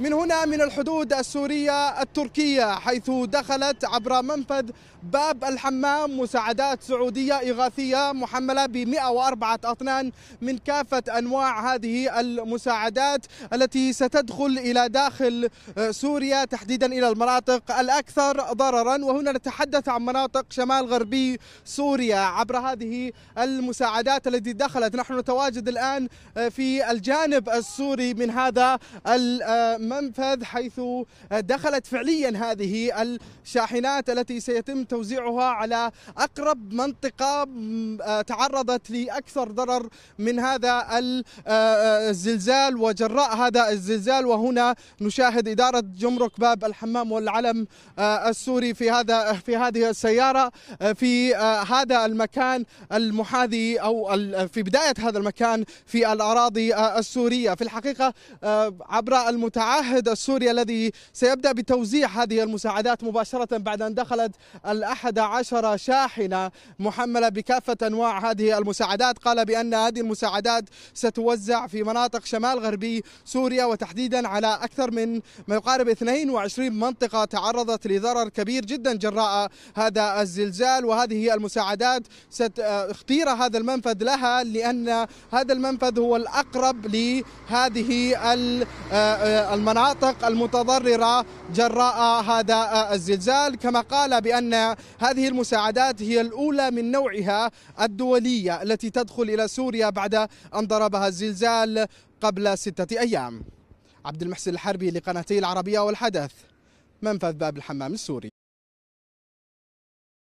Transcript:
من هنا من الحدود السورية التركية حيث دخلت عبر منفذ باب الحمام مساعدات سعودية إغاثية محملة ب 104 أطنان من كافة أنواع هذه المساعدات التي ستدخل إلى داخل سوريا تحديدا إلى المناطق الأكثر ضررا وهنا نتحدث عن مناطق شمال غربي سوريا عبر هذه المساعدات التي دخلت نحن نتواجد الآن في الجانب السوري من هذا آه، المنفذ حيث دخلت فعليا هذه الشاحنات التي سيتم توزيعها على أقرب منطقة آه، تعرضت لأكثر ضرر من هذا الزلزال وجراء هذا الزلزال وهنا نشاهد إدارة جمرك باب الحمام والعلم آه، السوري في هذا في هذه السيارة آه، في هذا المكان المحاذي أو في بداية هذا المكان في الأراضي السورية في الحقيقة عبر المتعاقد المتعهد السوري الذي سيبدأ بتوزيع هذه المساعدات مباشرة بعد أن دخلت الأحد عشر شاحنة محملة بكافة أنواع هذه المساعدات قال بأن هذه المساعدات ستوزع في مناطق شمال غربي سوريا وتحديدا على أكثر من ما يقارب 22 منطقة تعرضت لضرر كبير جدا جراء هذا الزلزال وهذه المساعدات اختير هذا المنفذ لها لأن هذا المنفذ هو الأقرب لهذه آه، آه، المناطق المتضررة جراء هذا الزلزال كما قال بأن هذه المساعدات هي الأولى من نوعها الدولية التي تدخل إلى سوريا بعد أن ضربها الزلزال قبل ستة أيام عبد المحسن الحربي لقناتي العربية والحدث منفذ باب الحمام السوري